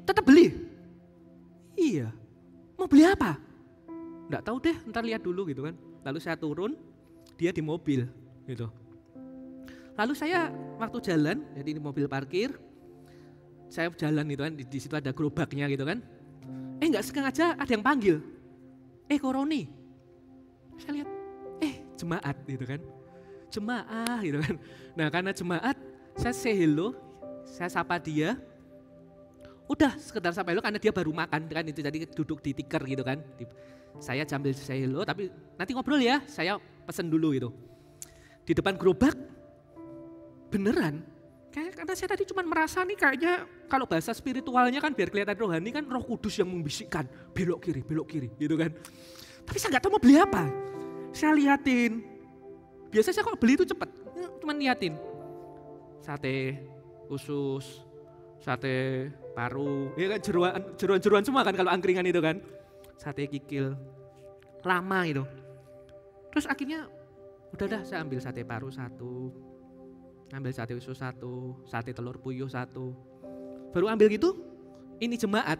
Speaker 1: Tetap beli. Iya. Mau beli apa? nggak tahu deh, ntar lihat dulu gitu kan. Lalu saya turun, dia di mobil gitu. Lalu saya waktu jalan, jadi ini mobil parkir, saya jalan gitu kan, di, di situ ada gerobaknya gitu kan. Eh nggak sengaja ada yang panggil, eh koroni. Saya lihat, eh jemaat gitu kan. Jemaah gitu kan. Nah karena jemaat, saya say hello, saya sapa dia, udah sekedar sampai lo karena dia baru makan kan itu jadi duduk di tikar gitu kan. Saya jambil saya lo tapi nanti ngobrol ya saya pesen dulu itu Di depan gerobak beneran kayak karena saya tadi cuma merasa nih kayaknya kalau bahasa spiritualnya kan biar kelihatan rohani kan roh kudus yang membisikkan belok kiri belok kiri gitu kan. Tapi saya nggak tahu mau beli apa. Saya liatin. Biasanya saya kok beli itu cepet, cuma liatin. Sate, usus, sate paru, ya kan jeruan, jeruan-jeruan semua kan kalau angkringan itu kan. Sate kikil, lama gitu. Terus akhirnya udah dah saya ambil sate paru satu, ambil sate usus satu, sate telur puyuh satu. Baru ambil gitu, ini jemaat,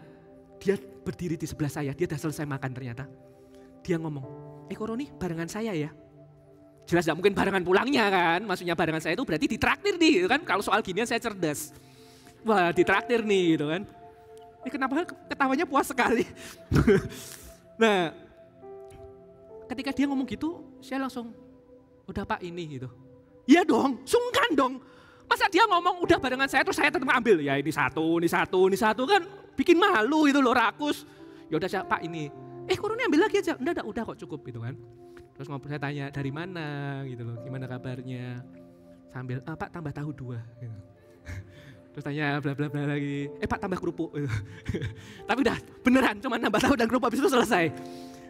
Speaker 1: dia berdiri di sebelah saya, dia udah selesai makan ternyata. Dia ngomong, eh Koroni barengan saya ya, jelas gak mungkin barengan pulangnya kan. Maksudnya barengan saya itu berarti ditraktir nih gitu kan. Kalau soal ginian saya cerdas wah ditraktir nih gitu kan. Ini kenapa ketawanya puas sekali. nah, ketika dia ngomong gitu, saya langsung, oh, udah pak ini gitu. Iya dong, sungkan dong. Masa dia ngomong udah barengan saya terus saya tetap ngambil Ya ini satu, ini satu, ini satu kan bikin malu itu loh rakus. Ya udah pak ini. Eh kurunnya ambil lagi aja. Enggak, enggak, udah kok cukup gitu kan. Terus ngomong saya tanya dari mana gitu loh, gimana kabarnya. Sambil, ah, pak tambah tahu dua gitu terus tanya bla bla bla lagi eh pak tambah kerupuk tapi udah beneran cuma nambah tahu dan kerupuk habis itu selesai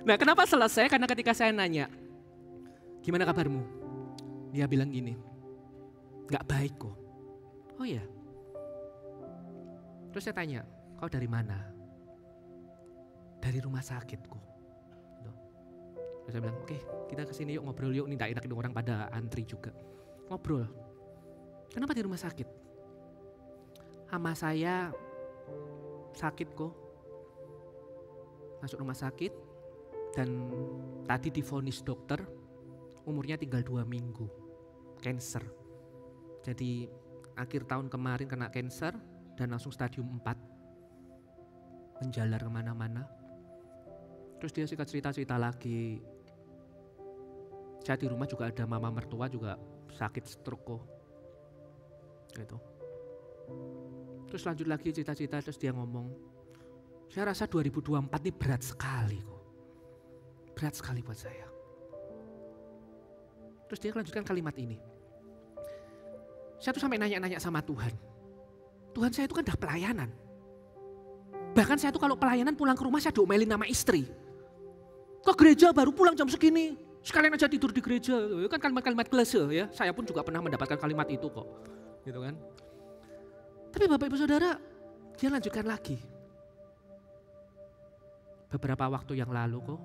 Speaker 1: nah kenapa selesai karena ketika saya nanya gimana kabarmu dia bilang gini nggak baik kok oh ya terus saya tanya kau dari mana dari rumah sakit kok gitu. terus saya bilang oke okay, kita kesini yuk ngobrol yuk nih tidak enak orang pada antri juga ngobrol kenapa di rumah sakit ama saya sakit kok. Masuk rumah sakit dan tadi difonis dokter umurnya tinggal dua minggu. Cancer. Jadi akhir tahun kemarin kena cancer dan langsung stadium 4 menjalar kemana-mana terus dia singkat cerita-cerita lagi saya di rumah juga ada mama mertua juga sakit stroke kok gitu Terus lanjut lagi cita-cita terus dia ngomong, saya rasa 2024 ini berat sekali kok. Berat sekali buat saya. Terus dia lanjutkan kalimat ini. Saya tuh sampai nanya-nanya sama Tuhan. Tuhan saya itu kan udah pelayanan. Bahkan saya tuh kalau pelayanan pulang ke rumah saya diomelin nama istri. kok gereja baru pulang jam segini. Sekalian aja tidur di gereja. Kan kalimat-kalimat klise ya. Saya pun juga pernah mendapatkan kalimat itu kok. Gitu kan. Tapi Bapak Ibu Saudara, dia lanjutkan lagi. Beberapa waktu yang lalu kok,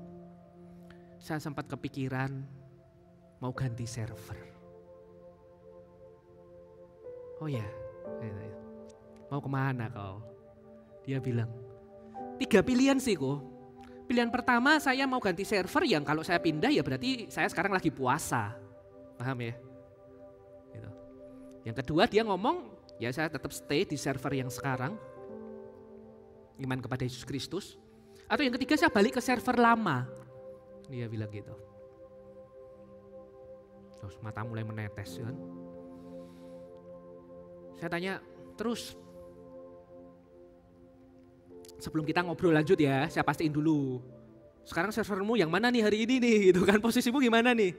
Speaker 1: saya sempat kepikiran mau ganti server. Oh ya, ya, ya, ya, mau kemana kau? Dia bilang, tiga pilihan sih kok. Pilihan pertama saya mau ganti server yang kalau saya pindah ya berarti saya sekarang lagi puasa. Paham ya? Gitu. Yang kedua dia ngomong Ya saya tetap stay di server yang sekarang. Iman kepada Yesus Kristus. Atau yang ketiga saya balik ke server lama. Dia bilang gitu. Terus mata mulai menetes kan. Saya tanya terus sebelum kita ngobrol lanjut ya, saya pastiin dulu. Sekarang servermu yang mana nih hari ini nih gitu kan, posisimu gimana nih?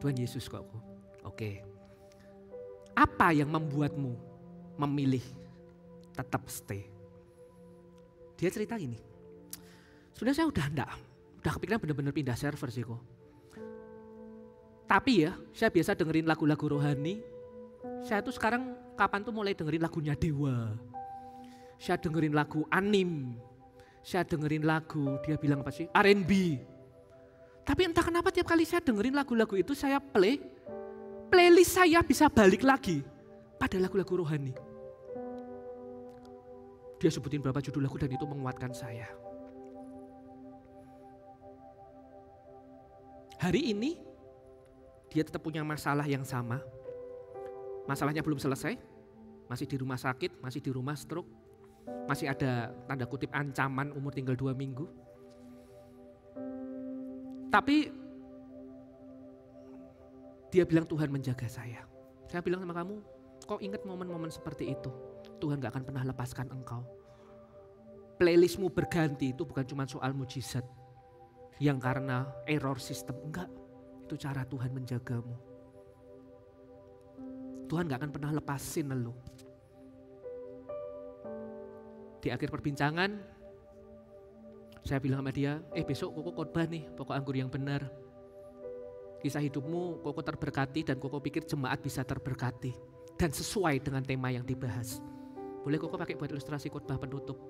Speaker 1: Tuhan Yesus kok aku. Oke. Apa yang membuatmu memilih tetap stay? Dia cerita gini, sudah saya udah enggak, udah kepikiran bener-bener pindah server sih kok. Tapi ya, saya biasa dengerin lagu-lagu rohani, saya tuh sekarang kapan tuh mulai dengerin lagunya Dewa. Saya dengerin lagu anim, saya dengerin lagu, dia bilang apa sih? R&B. Tapi entah kenapa tiap kali saya dengerin lagu-lagu itu saya play, playlist saya bisa balik lagi pada lagu-lagu rohani. Dia sebutin berapa judul lagu dan itu menguatkan saya. Hari ini dia tetap punya masalah yang sama. Masalahnya belum selesai, masih di rumah sakit, masih di rumah stroke, masih ada tanda kutip ancaman umur tinggal dua minggu. Tapi dia bilang Tuhan menjaga saya. Saya bilang sama kamu, kok ingat momen-momen seperti itu. Tuhan gak akan pernah lepaskan engkau. Playlistmu berganti itu bukan cuma soal mujizat. Yang karena error sistem. Enggak, itu cara Tuhan menjagamu. Tuhan gak akan pernah lepasin lu. Di akhir perbincangan, saya bilang sama dia, eh besok koko korban nih pokok anggur yang benar. Kisah hidupmu Koko terberkati dan Koko pikir jemaat bisa terberkati dan sesuai dengan tema yang dibahas. Boleh Koko pakai buat ilustrasi khotbah penutup.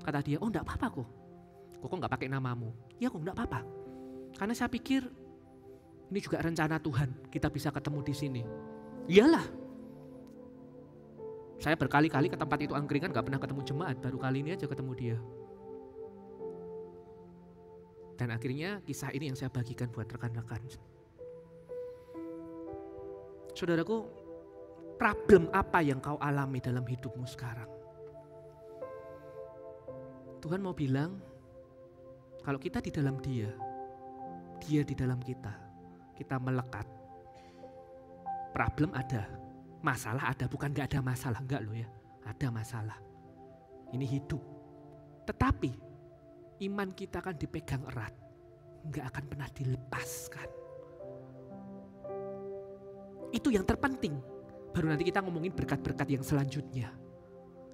Speaker 1: Kata dia, oh enggak apa-apa kok. Koko enggak pakai namamu. Ya kok enggak apa-apa. Karena saya pikir ini juga rencana Tuhan. Kita bisa ketemu di sini. Iyalah. Saya berkali-kali ke tempat itu angkringan gak pernah ketemu jemaat. Baru kali ini aja ketemu dia. Dan akhirnya kisah ini yang saya bagikan buat rekan-rekan. Saudaraku, problem apa yang kau alami dalam hidupmu sekarang? Tuhan mau bilang, kalau kita di dalam dia, dia di dalam kita, kita melekat. Problem ada, masalah ada, bukan gak ada masalah, enggak loh ya. Ada masalah. Ini hidup. Tetapi iman kita akan dipegang erat, nggak akan pernah dilepaskan. Itu yang terpenting. Baru nanti kita ngomongin berkat-berkat yang selanjutnya.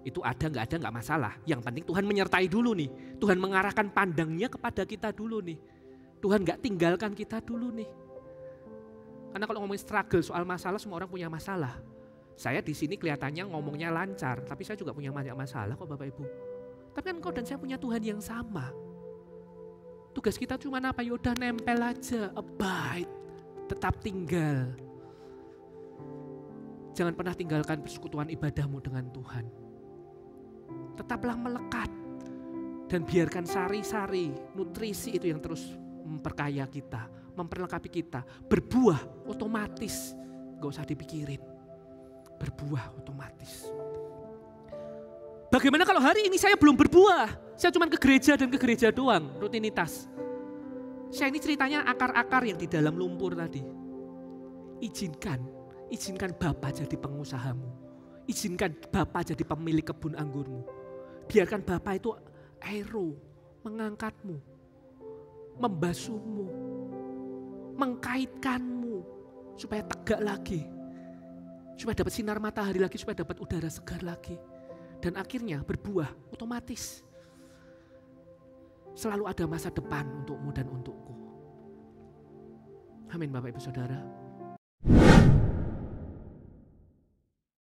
Speaker 1: Itu ada nggak ada nggak masalah. Yang penting Tuhan menyertai dulu nih. Tuhan mengarahkan pandangnya kepada kita dulu nih. Tuhan nggak tinggalkan kita dulu nih. Karena kalau ngomongin struggle soal masalah, semua orang punya masalah. Saya di sini kelihatannya ngomongnya lancar, tapi saya juga punya banyak masalah kok Bapak Ibu. Tapi kan kau dan saya punya Tuhan yang sama. Tugas kita cuma apa? Yaudah nempel aja, abide, tetap tinggal. Jangan pernah tinggalkan persekutuan ibadahmu dengan Tuhan. Tetaplah melekat dan biarkan sari-sari nutrisi itu yang terus memperkaya kita, memperlengkapi kita, berbuah otomatis. Gak usah dipikirin, berbuah otomatis. Bagaimana kalau hari ini saya belum berbuah? Saya cuma ke gereja dan ke gereja doang, rutinitas. Saya ini ceritanya akar-akar yang di dalam lumpur tadi. Izinkan, izinkan Bapak jadi pengusahamu. Izinkan Bapak jadi pemilik kebun anggurmu. Biarkan Bapak itu aero, mengangkatmu, membasuhmu, mengkaitkanmu supaya tegak lagi. Supaya dapat sinar matahari lagi, supaya dapat udara segar lagi dan akhirnya berbuah otomatis. Selalu ada masa depan untukmu dan untukku. Amin Bapak Ibu Saudara.